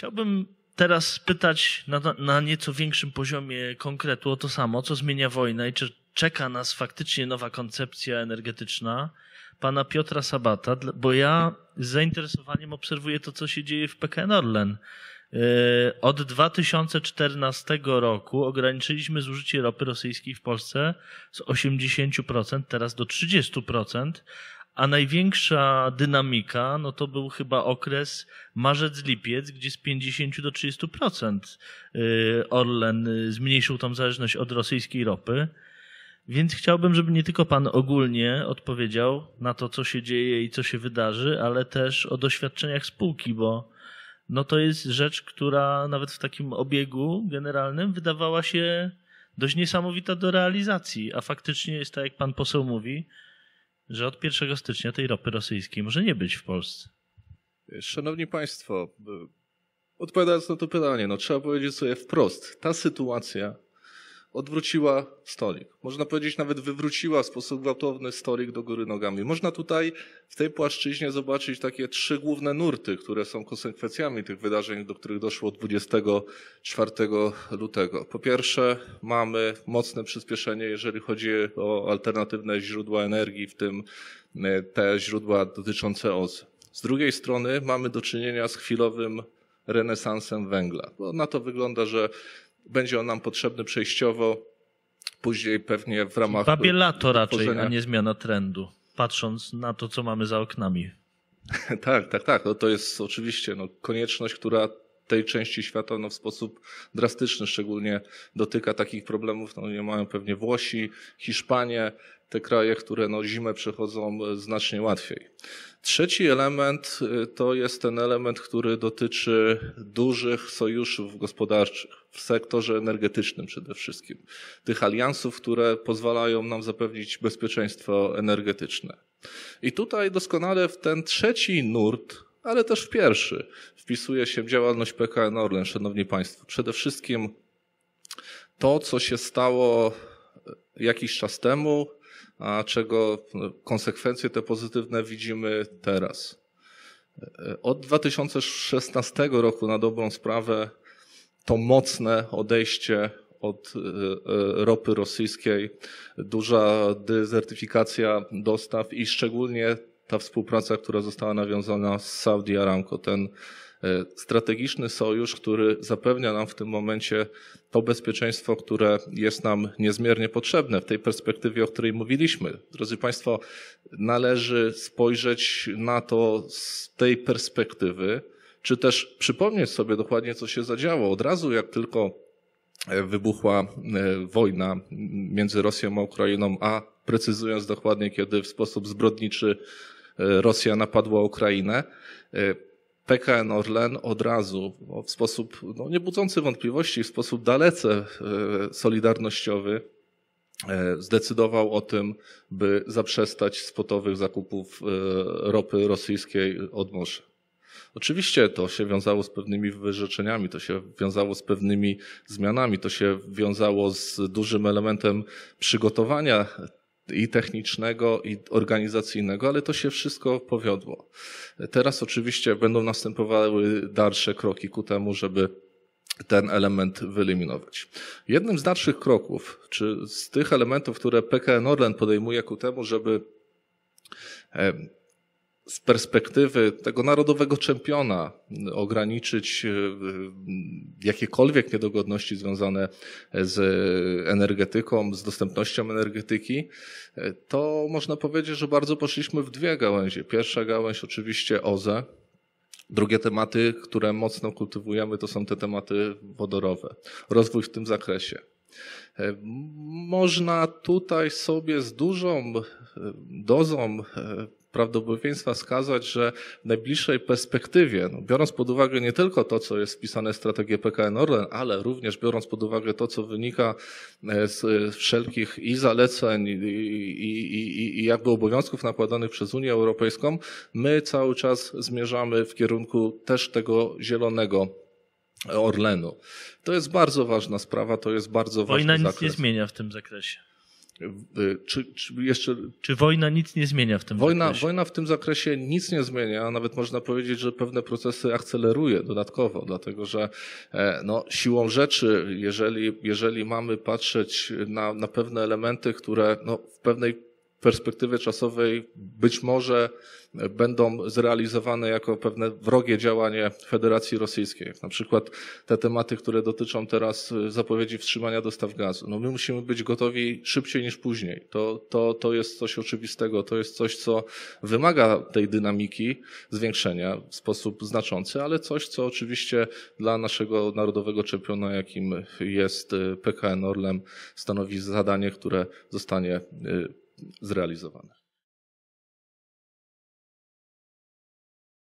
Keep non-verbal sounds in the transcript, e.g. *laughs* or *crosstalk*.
Chciałbym teraz spytać na, na nieco większym poziomie konkretu o to samo, co zmienia wojna i czy czeka nas faktycznie nowa koncepcja energetyczna pana Piotra Sabata, bo ja z zainteresowaniem obserwuję to, co się dzieje w PKN Orlen. Y, od 2014 roku ograniczyliśmy zużycie ropy rosyjskiej w Polsce z 80% teraz do 30%, a największa dynamika, no to był chyba okres marzec-lipiec, gdzie z 50 do 30% y, Orlen y, zmniejszył tą zależność od rosyjskiej ropy. Więc chciałbym, żeby nie tylko Pan ogólnie odpowiedział na to, co się dzieje i co się wydarzy, ale też o doświadczeniach spółki, bo no to jest rzecz, która nawet w takim obiegu generalnym wydawała się dość niesamowita do realizacji, a faktycznie jest tak, jak Pan poseł mówi, że od 1 stycznia tej ropy rosyjskiej może nie być w Polsce. Szanowni Państwo, odpowiadając na to pytanie, no trzeba powiedzieć sobie wprost, ta sytuacja odwróciła stolik. Można powiedzieć, nawet wywróciła w sposób gwałtowny stolik do góry nogami. Można tutaj w tej płaszczyźnie zobaczyć takie trzy główne nurty, które są konsekwencjami tych wydarzeń, do których doszło 24 lutego. Po pierwsze, mamy mocne przyspieszenie, jeżeli chodzi o alternatywne źródła energii, w tym e, te źródła dotyczące OZE. Z drugiej strony mamy do czynienia z chwilowym renesansem węgla. Bo na to wygląda, że będzie on nam potrzebny przejściowo, później pewnie w ramach. Babielato raczej, a nie zmiana trendu, patrząc na to, co mamy za oknami. *laughs* tak, tak, tak. No to jest oczywiście no, konieczność, która tej części świata no, w sposób drastyczny szczególnie dotyka takich problemów. No, nie mają pewnie Włosi, Hiszpanie, te kraje, które no, zimę przechodzą e, znacznie łatwiej. Trzeci element e, to jest ten element, który dotyczy dużych sojuszów gospodarczych w sektorze energetycznym przede wszystkim. Tych aliansów, które pozwalają nam zapewnić bezpieczeństwo energetyczne. I tutaj doskonale w ten trzeci nurt ale też w pierwszy wpisuje się działalność PKN Orlen, szanowni państwo. Przede wszystkim to, co się stało e, jakiś czas temu, a czego no, konsekwencje te pozytywne widzimy teraz. E, od 2016 roku na dobrą sprawę to mocne odejście od e, ropy rosyjskiej, duża dezertyfikacja dostaw i szczególnie ta współpraca, która została nawiązana z Saudi Aramco, ten e, strategiczny sojusz, który zapewnia nam w tym momencie to bezpieczeństwo, które jest nam niezmiernie potrzebne w tej perspektywie, o której mówiliśmy. Drodzy Państwo, należy spojrzeć na to z tej perspektywy, czy też przypomnieć sobie dokładnie, co się zadziało. Od razu, jak tylko e, wybuchła e, wojna między Rosją a Ukrainą, a precyzując dokładnie, kiedy w sposób zbrodniczy E, Rosja napadła Ukrainę. E, PKN Orlen od razu no, w sposób no, wątpliwości, w sposób dalece e, solidarnościowy zdecydował o tym, by zaprzestać spotowych zakupów ropy rosyjskiej od morza. Oczywiście to się wiązało z pewnymi wyrzeczeniami, to się wiązało z pewnymi zmianami, to się wiązało z dużym elementem przygotowania i technicznego, i organizacyjnego, ale to się wszystko powiodło. Teraz oczywiście będą następowały dalsze kroki ku temu, żeby ten element wyeliminować. Jednym z dalszych kroków, czy z tych elementów, które PKN Orlen podejmuje ku temu, żeby z perspektywy tego narodowego czempiona ograniczyć e, jakiekolwiek niedogodności związane z energetyką, z dostępnością energetyki, e, to można powiedzieć, że bardzo poszliśmy w dwie gałęzie. Pierwsza gałęź oczywiście OZE, Drugie tematy, które mocno kultywujemy, to są te tematy wodorowe. Rozwój w tym zakresie. E, można tutaj sobie z dużą dozą prawdopodobieństwa wskazać, że w najbliższej perspektywie, no biorąc pod uwagę nie tylko to, co jest wpisane w strategię PKN Orlen, ale również biorąc pod uwagę to, co wynika e, e, z wszelkich i zaleceń, i, i, i, i jakby obowiązków nakładanych przez Unię Europejską, my cały czas zmierzamy w kierunku też tego zielonego Orlenu. To jest bardzo ważna sprawa, to jest bardzo ważny Wojna zakres. nic nie zmienia w tym zakresie. Y, czy, czy, jeszcze... czy wojna nic nie zmienia w tym wojna, zakresie? Wojna w tym zakresie nic nie zmienia, nawet można powiedzieć, że pewne procesy akceleruje dodatkowo, dlatego że e, no, siłą rzeczy, jeżeli, jeżeli mamy patrzeć na, na pewne elementy, które no, w pewnej perspektywy czasowej być może będą zrealizowane jako pewne wrogie działanie Federacji Rosyjskiej, na przykład te tematy, które dotyczą teraz zapowiedzi wstrzymania dostaw gazu. No my musimy być gotowi szybciej niż później. To, to, to jest coś oczywistego, to jest coś, co wymaga tej dynamiki zwiększenia w sposób znaczący, ale coś, co oczywiście dla naszego narodowego czempiona, jakim jest PKN Orlem, stanowi zadanie, które zostanie y, zrealizowane.